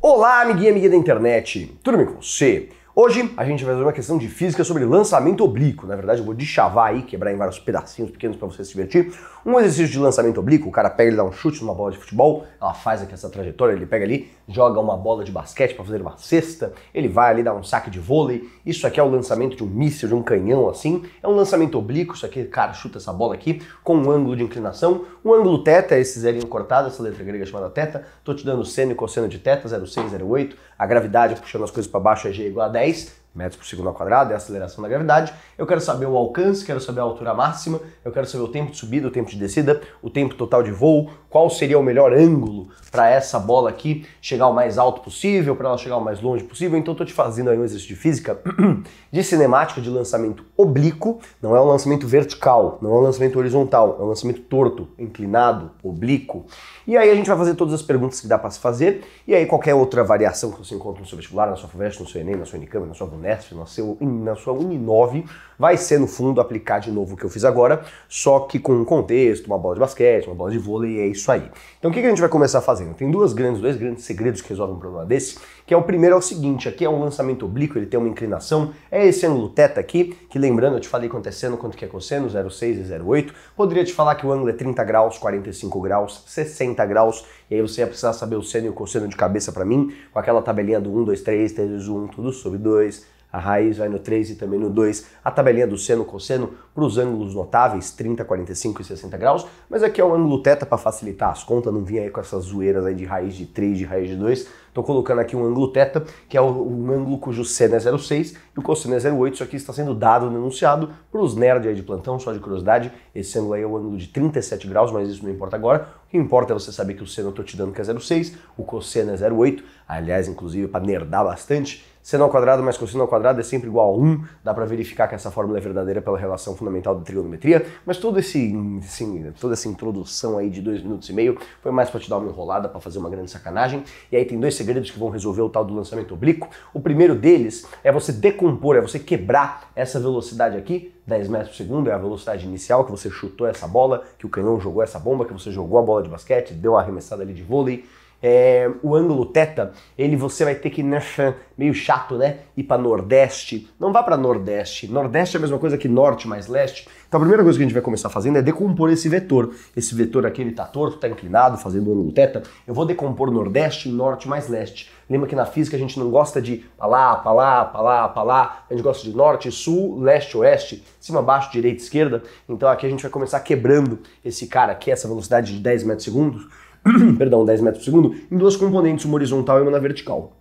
Olá, amiguinha e amiguinha da internet, tudo bem com você? Hoje a gente vai fazer uma questão de física sobre lançamento oblíquo. Na verdade, eu vou deschavar aí, quebrar em vários pedacinhos pequenos para você se divertir. Um exercício de lançamento oblíquo, o cara pega e dá um chute numa bola de futebol, ela faz aqui essa trajetória, ele pega ali, joga uma bola de basquete para fazer uma cesta, ele vai ali dar um saque de vôlei. Isso aqui é o lançamento de um míssil, de um canhão assim. É um lançamento oblíquo, isso aqui, cara, chuta essa bola aqui com um ângulo de inclinação. O ângulo teta, esse zerinho cortado, essa letra grega chamada teta. Tô te dando seno e cosseno de teta, 0,6, 0,8. A gravidade puxando as coisas para baixo é G igual a 10. 10 metros por segundo ao quadrado, é a aceleração da gravidade. Eu quero saber o alcance, quero saber a altura máxima, eu quero saber o tempo de subida, o tempo de descida, o tempo total de voo, qual seria o melhor ângulo para essa bola aqui chegar o mais alto possível, para ela chegar o mais longe possível. Então estou te fazendo aí um exercício de física de cinemática de lançamento oblíquo, não é um lançamento vertical, não é um lançamento horizontal, é um lançamento torto, inclinado, oblíquo. E aí a gente vai fazer todas as perguntas que dá para se fazer, e aí qualquer outra variação que você encontra no seu vestibular, na sua FUVEST, no seu ENEM, na sua Unicamp, na sua Vunesp, na, seu, na sua Uni9, vai ser no fundo aplicar de novo o que eu fiz agora, só que com um contexto, uma bola de basquete, uma bola de vôlei, é isso aí. Então o que, que a gente vai começar a fazer? fazendo? Tem duas grandes, dois grandes segredos que resolvem um problema desse, que é o primeiro é o seguinte, aqui é um lançamento oblíquo, ele tem uma inclinação, é esse ângulo θ aqui, que lembrando, eu te falei quanto é seno, quanto que é cosseno, 0,6 e 0,8, poderia te falar que o ângulo é 30 graus, 45 graus, 60 graus, e aí você ia precisar saber o seno e o cosseno de cabeça para mim, com aquela tabelinha do 1, 2, 3, 3, 1, tudo sobre 2, a raiz vai no 3 e também no 2, a tabelinha do seno cosseno para os ângulos notáveis, 30, 45 e 60 graus, mas aqui é um ângulo teta para facilitar as contas, não vim aí com essas zoeiras aí de raiz de 3, de raiz de 2, estou colocando aqui um ângulo teta, que é um ângulo cujo seno é 0,6 e o cosseno é 0,8, isso aqui está sendo dado no enunciado para os nerds aí de plantão, só de curiosidade, esse ângulo aí é o ângulo de 37 graus, mas isso não importa agora, o que importa é você saber que o seno eu estou te dando que é 0,6, o cosseno é 0,8, aliás, inclusive para nerdar bastante, Seno ao quadrado mais cosseno ao quadrado é sempre igual a 1. Dá para verificar que essa fórmula é verdadeira pela relação fundamental de trigonometria. Mas todo esse, assim, toda essa introdução aí de dois minutos e meio foi mais para te dar uma enrolada, para fazer uma grande sacanagem. E aí tem dois segredos que vão resolver o tal do lançamento oblíquo. O primeiro deles é você decompor, é você quebrar essa velocidade aqui 10 metros por segundo é a velocidade inicial que você chutou essa bola, que o canhão jogou essa bomba, que você jogou a bola de basquete, deu uma arremessada ali de vôlei é, o ângulo θ, ele você vai ter que nashan, meio chato, né? Ir para nordeste. Não vá para nordeste. Nordeste é a mesma coisa que norte mais leste. Então a primeira coisa que a gente vai começar fazendo é decompor esse vetor. Esse vetor aqui ele tá torto, tá inclinado, fazendo o ângulo θ. Eu vou decompor nordeste, norte mais leste. Lembra que na física a gente não gosta de pra lá, pra lá, pra lá, pra lá. A gente gosta de norte, sul, leste, oeste, cima, baixo, direita, esquerda. Então aqui a gente vai começar quebrando esse cara aqui, essa velocidade de 10 metros segundos perdão, 10 metros por segundo, em duas componentes, uma horizontal e uma na vertical.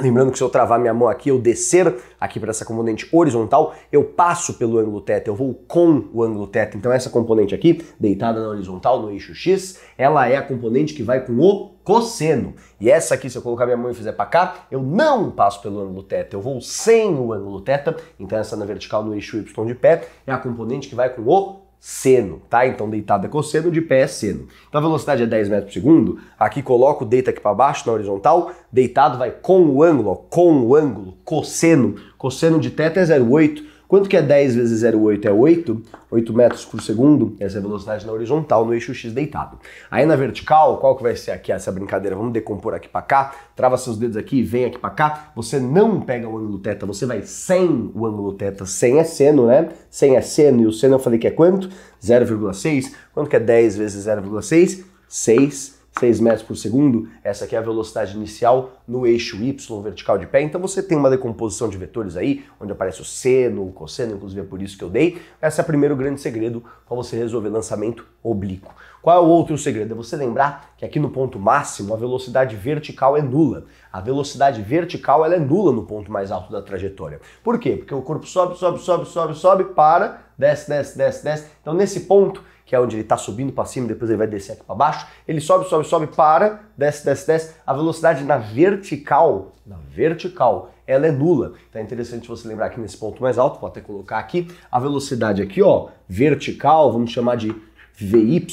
Lembrando que se eu travar minha mão aqui, eu descer aqui para essa componente horizontal, eu passo pelo ângulo θ, eu vou com o ângulo θ. Então essa componente aqui, deitada na horizontal, no eixo x, ela é a componente que vai com o cosseno. E essa aqui, se eu colocar minha mão e fizer para cá, eu não passo pelo ângulo θ, eu vou sem o ângulo θ. Então essa na vertical, no eixo y de pé, é a componente que vai com o seno, tá? Então deitado é cosseno, de pé é seno. Então a velocidade é 10 metros por segundo, aqui coloco, deita aqui para baixo na horizontal, deitado vai com o ângulo, ó, com o ângulo, cosseno, cosseno de teta é 0,8, Quanto que é 10 vezes 0,8 é 8? 8 metros por segundo, essa é a velocidade na horizontal, no eixo x deitado. Aí na vertical, qual que vai ser aqui ah, essa brincadeira? Vamos decompor aqui para cá, trava seus dedos aqui, e vem aqui para cá. Você não pega o ângulo θ, você vai sem o ângulo θ. Sem é seno, né? Sem é seno, e o seno eu falei que é quanto? 0,6. Quanto que é 10 vezes 0,6? 6 6 metros por segundo, essa aqui é a velocidade inicial no eixo y vertical de pé. Então você tem uma decomposição de vetores aí, onde aparece o seno, o cosseno, inclusive é por isso que eu dei. Esse é o primeiro grande segredo para você resolver lançamento oblíquo. Qual é o outro segredo? É você lembrar que aqui no ponto máximo a velocidade vertical é nula. A velocidade vertical ela é nula no ponto mais alto da trajetória. Por quê? Porque o corpo sobe, sobe, sobe, sobe, sobe, para, desce, desce, desce, desce. Então nesse ponto que é onde ele está subindo para cima, depois ele vai descer aqui para baixo. Ele sobe, sobe, sobe, para, desce, desce, desce. A velocidade na vertical, na vertical, ela é nula. Então é interessante você lembrar aqui nesse ponto mais alto, vou até colocar aqui, a velocidade aqui, ó, vertical, vamos chamar de VY,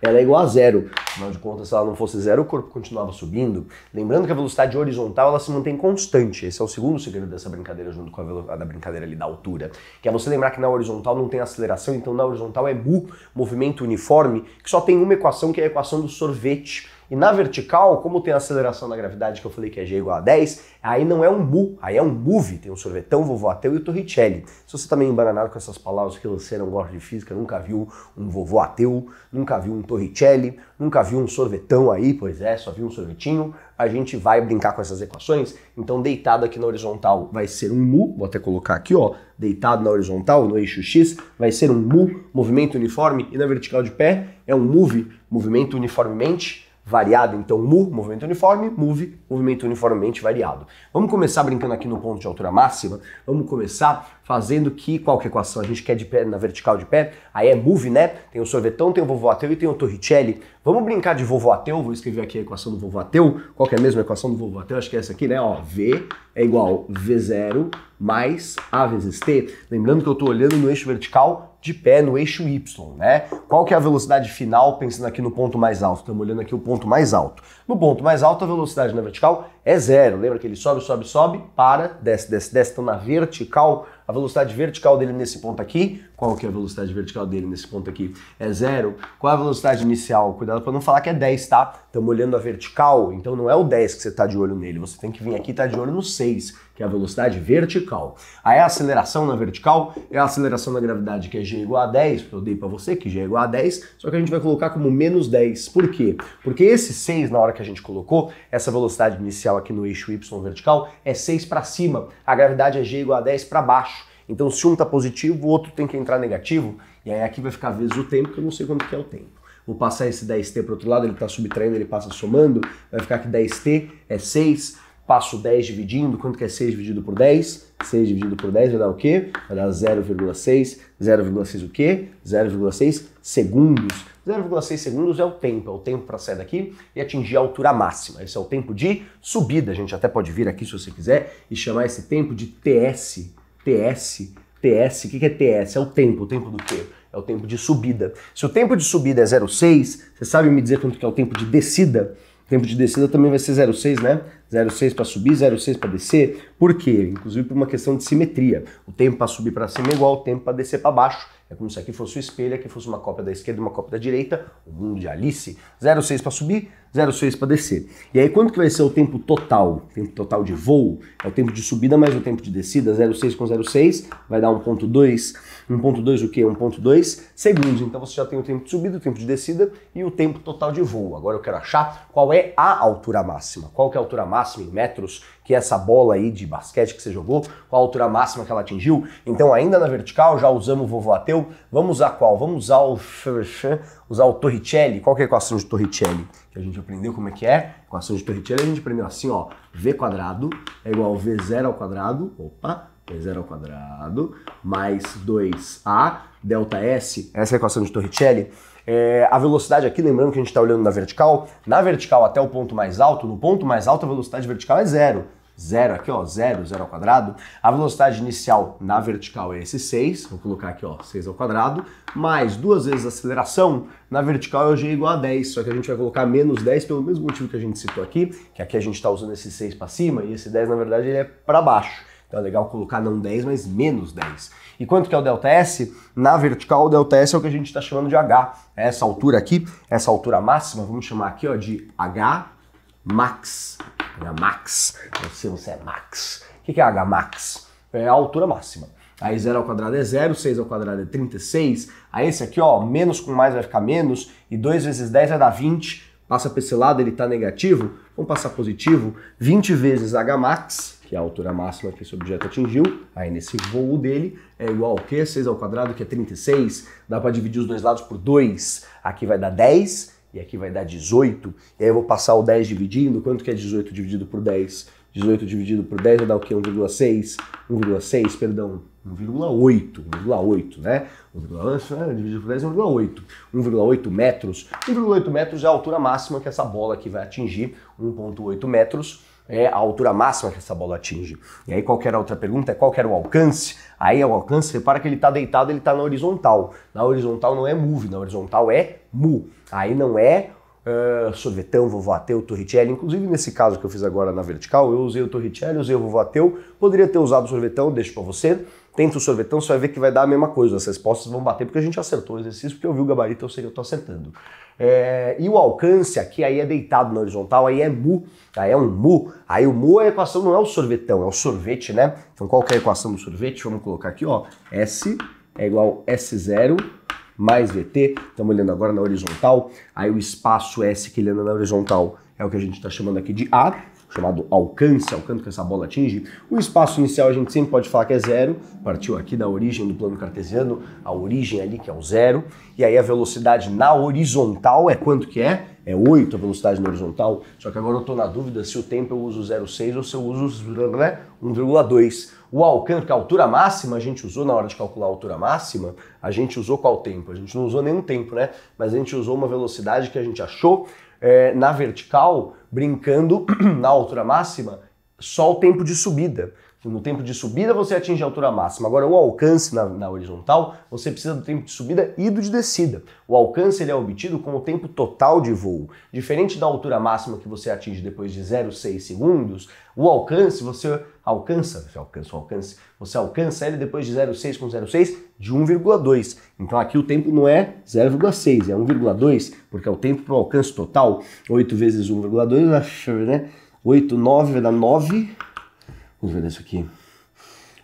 ela é igual a zero. Afinal de contas, se ela não fosse zero, o corpo continuava subindo. Lembrando que a velocidade horizontal ela se mantém constante. Esse é o segundo segredo dessa brincadeira, junto com a, da brincadeira ali da altura. Que é você lembrar que na horizontal não tem aceleração, então na horizontal é mu, movimento uniforme, que só tem uma equação, que é a equação do sorvete e na vertical, como tem a aceleração da gravidade que eu falei que é G igual a 10, aí não é um mu, aí é um move. Tem um sorvetão, vovô ateu e o torricelli. Se você também tá embananado com essas palavras que você não gosta de física, nunca viu um vovô ateu, nunca viu um torricelli, nunca viu um sorvetão aí, pois é, só viu um sorvetinho, a gente vai brincar com essas equações. Então, deitado aqui na horizontal vai ser um mu, vou até colocar aqui, ó, deitado na horizontal, no eixo x, vai ser um mu, movimento uniforme, e na vertical de pé é um move, movimento uniformemente, variado, então mu, movimento uniforme, move, movimento uniformemente variado. Vamos começar brincando aqui no ponto de altura máxima, vamos começar fazendo que, qual que equação a gente quer de pé, na vertical de pé? Aí é move, né? Tem o sorvetão, tem o vovô ateu e tem o torricelli. Vamos brincar de vovô ateu vou escrever aqui a equação do ateu. qual que é a mesma equação do vovô ateu Acho que é essa aqui, né? Ó, V é igual V0 mais A vezes T. Lembrando que eu estou olhando no eixo vertical de pé, no eixo Y, né? Qual que é a velocidade final, pensando aqui no ponto mais alto? Estamos olhando aqui o ponto mais alto. No ponto mais alto, a velocidade na vertical é zero. Lembra que ele sobe, sobe, sobe, para, desce, desce, desce. Então, na vertical, a velocidade vertical dele nesse ponto aqui, qual que é a velocidade vertical dele nesse ponto aqui? É zero. Qual é a velocidade inicial? Cuidado para não falar que é 10, tá? estamos olhando a vertical, então não é o 10 que você está de olho nele, você tem que vir aqui e tá de olho no 6, que é a velocidade vertical. Aí é a aceleração na vertical é a aceleração da gravidade, que é g igual a 10, que eu dei para você, que g é igual a 10, só que a gente vai colocar como menos 10. Por quê? Porque esse 6, na hora que a gente colocou, essa velocidade inicial aqui no eixo y vertical, é 6 para cima, a gravidade é g igual a 10 para baixo. Então se um está positivo, o outro tem que entrar negativo, e aí aqui vai ficar vezes o tempo, que eu não sei quanto que é o tempo vou passar esse 10t para outro lado, ele está subtraindo, ele passa somando, vai ficar que 10t é 6, passo 10 dividindo, quanto que é 6 dividido por 10? 6 dividido por 10 vai dar o quê? Vai dar 0,6, 0,6 o quê? 0,6 segundos. 0,6 segundos é o tempo, é o tempo para sair daqui e atingir a altura máxima. Esse é o tempo de subida, a gente até pode vir aqui se você quiser e chamar esse tempo de TS, TS, TS, o que, que é TS? É o tempo, o tempo do quê? é o tempo de subida. Se o tempo de subida é 0,6, você sabe me dizer quanto que é o tempo de descida? O tempo de descida também vai ser 0,6, né? 0,6 para subir, 0,6 para descer. Por quê? Inclusive por uma questão de simetria. O tempo para subir para cima é igual ao tempo para descer para baixo. É como se aqui fosse o espelho, aqui fosse uma cópia da esquerda e uma cópia da direita. O mundo de Alice. 0,6 para subir, 0,6 para descer. E aí quanto que vai ser o tempo total? tempo total de voo é o tempo de subida mais o tempo de descida, 0,6 com 0,6 vai dar 1,2. 1,2 o quê? 1,2 segundos. Então você já tem o tempo de subida, o tempo de descida e o tempo total de voo. Agora eu quero achar qual é a altura máxima. Qual que é a altura máxima em metros que é essa bola aí de basquete que você jogou? Qual a altura máxima que ela atingiu? Então ainda na vertical já usamos o ateu. Vamos usar qual? Vamos usar o, usar o Torricelli. Qual que é a equação de Torricelli? que a gente aprendeu como é que é, equação de Torricelli, a gente aprendeu assim, ó, v quadrado é igual a v0 ao quadrado, opa, v0 ao quadrado, mais 2a, delta s, essa é a equação de Torricelli, é, a velocidade aqui, lembrando que a gente está olhando na vertical, na vertical até o ponto mais alto, no ponto mais alto a velocidade vertical é zero zero aqui, ó, zero, zero ao quadrado, a velocidade inicial na vertical é esse 6, vou colocar aqui, ó, 6 ao quadrado, mais duas vezes a aceleração, na vertical é g igual a 10, só que a gente vai colocar menos 10 pelo mesmo motivo que a gente citou aqui, que aqui a gente está usando esse 6 para cima e esse 10, na verdade, ele é para baixo. Então é legal colocar não 10, mas menos 10. E quanto que é o delta S? Na vertical, o delta S é o que a gente está chamando de H. essa altura aqui, essa altura máxima, vamos chamar aqui ó, de H max. Hmax. Eu você é max. O que é Hmax? É a altura máxima. Aí 0 ao quadrado é 0, 6 ao quadrado é 36. Aí esse aqui, ó, menos com mais vai ficar menos. E 2 vezes 10 vai dar 20. Passa para esse lado, ele está negativo. Vamos passar positivo. 20 vezes Hmax, que é a altura máxima que esse objeto atingiu, aí nesse voo dele, é igual ao quê? 6 ao quadrado, que é 36. Dá para dividir os dois lados por 2. Aqui vai dar 10 e aqui vai dar 18, e aí eu vou passar o 10 dividindo, quanto que é 18 dividido por 10? 18 dividido por 10 vai dar o quê? 1,6? 1,6, perdão, 1,8, 1,8, né? 1,8 é, dividido por 10 é 1,8. 1,8 metros, 1,8 metros é a altura máxima que essa bola aqui vai atingir, 1,8 metros é a altura máxima que essa bola atinge. E aí qualquer outra pergunta é qual era o alcance? Aí o alcance, repara que ele está deitado, ele está na horizontal. Na horizontal não é move, na horizontal é mu. Aí não é Uh, ah, sorvetão, Ateu, torricelli. Inclusive, nesse caso que eu fiz agora na vertical, eu usei o torricelli, usei o Ateu. Poderia ter usado o sorvetão, deixo para você. Tenta o sorvetão, você vai ver que vai dar a mesma coisa. As respostas vão bater, porque a gente acertou o exercício, porque eu vi o gabarito, eu sei que eu tô acertando. É, e o alcance aqui aí é deitado na horizontal, aí é mu, aí é um mu. Aí o mu é a equação, não é o sorvetão, é o sorvete, né? Então qual que é a equação do sorvete? Vamos colocar aqui, ó. S é igual a S0 mais VT, estamos olhando agora na horizontal, aí o espaço S que ele anda na horizontal é o que a gente está chamando aqui de A, chamado alcance, alcance canto que essa bola atinge. O espaço inicial a gente sempre pode falar que é zero, partiu aqui da origem do plano cartesiano, a origem ali que é o zero, e aí a velocidade na horizontal é quanto que é? É 8 a velocidade na horizontal, só que agora eu estou na dúvida se o tempo eu uso 0,6 ou se eu uso 1,2 né, o alcance, porque é a altura máxima a gente usou na hora de calcular a altura máxima, a gente usou qual tempo? A gente não usou nenhum tempo, né? Mas a gente usou uma velocidade que a gente achou é, na vertical, brincando na altura máxima, só o tempo de subida. No tempo de subida você atinge a altura máxima. Agora, o alcance na, na, horizontal, você precisa do tempo de subida e do de descida. O alcance ele é obtido com o tempo total de voo. Diferente da altura máxima que você atinge depois de 0,6 segundos, o alcance você alcança, você alcança o alcance, você alcança ele depois de 0,6 com 0,6 de 1,2. Então aqui o tempo não é 0,6, é 1,2, porque é o tempo para o alcance total. 8 vezes 1,2, né? 8, 9 vai dar 9 Vamos ver isso aqui.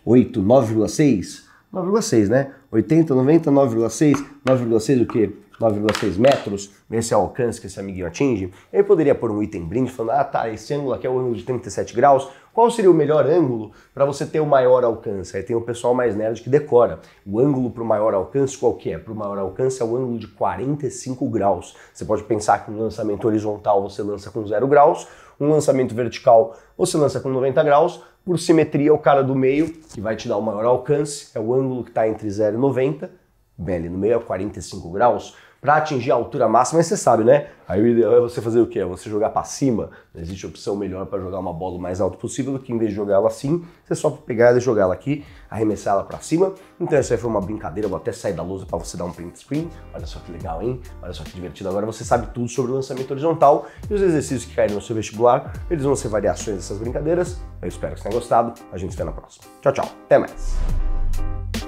8, 9,6. 9,6, né? 80, 90, 9,6. 9,6 o quê? 9,6 metros, esse é o alcance que esse amiguinho atinge. Ele poderia pôr um item brinde falando, ah tá, esse ângulo aqui é o ângulo de 37 graus, qual seria o melhor ângulo para você ter o maior alcance? Aí tem o pessoal mais nerd que decora. O ângulo para o maior alcance qual que é? Para o maior alcance é o ângulo de 45 graus. Você pode pensar que um lançamento horizontal você lança com 0 graus, um lançamento vertical você lança com 90 graus, por simetria, o cara do meio, que vai te dar o maior alcance, é o ângulo que está entre 0 e 90, bem ali no meio, é 45 graus para atingir a altura máxima, você é sabe, né? Aí o ideal é você fazer o quê? É você jogar para cima. Não existe opção melhor para jogar uma bola o mais alto possível do que em vez de jogá-la assim, você só pegar ela e jogar ela aqui, arremessar ela para cima. Então essa aí foi uma brincadeira, vou até sair da lousa para você dar um print screen. Olha só que legal, hein? Olha só que divertido. Agora você sabe tudo sobre o lançamento horizontal e os exercícios que caíram no seu vestibular, eles vão ser variações dessas brincadeiras. Eu espero que você tenha gostado. A gente se vê na próxima. Tchau, tchau. Até mais.